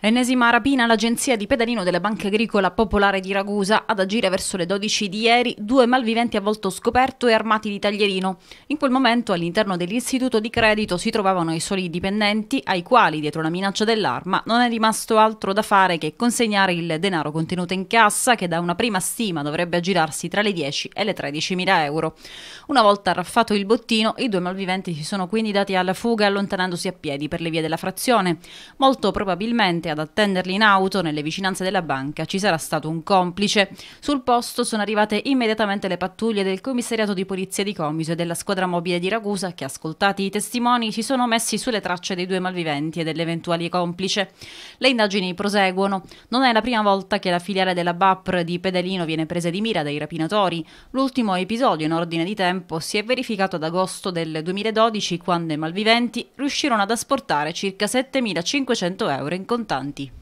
Ennesima rapina all'agenzia di pedalino della Banca Agricola Popolare di Ragusa ad agire verso le 12 di ieri due malviventi a volto scoperto e armati di taglierino. In quel momento all'interno dell'istituto di credito si trovavano i soli dipendenti ai quali dietro la minaccia dell'arma non è rimasto altro da fare che consegnare il denaro contenuto in cassa che da una prima stima dovrebbe aggirarsi tra le 10 e le 13 mila euro. Una volta arraffato il bottino i due malviventi si sono quindi dati alla fuga allontanandosi a piedi per le vie della frazione. Molto probabilmente tornate ad attenderli in auto nelle vicinanze della banca ci sarà stato un complice. Sul posto sono arrivate immediatamente le pattuglie del commissariato di polizia di Comiso e della squadra mobile di Ragusa che, ascoltati i testimoni, si sono messi sulle tracce dei due malviventi e dell'eventuale complice. Le indagini proseguono. Non è la prima volta che la filiale della BAPR di Pedalino viene presa di mira dai rapinatori. L'ultimo episodio, in ordine di tempo, si è verificato ad agosto del 2012 quando i malviventi riuscirono ad asportare circa 7.500 euro in contatto importanti.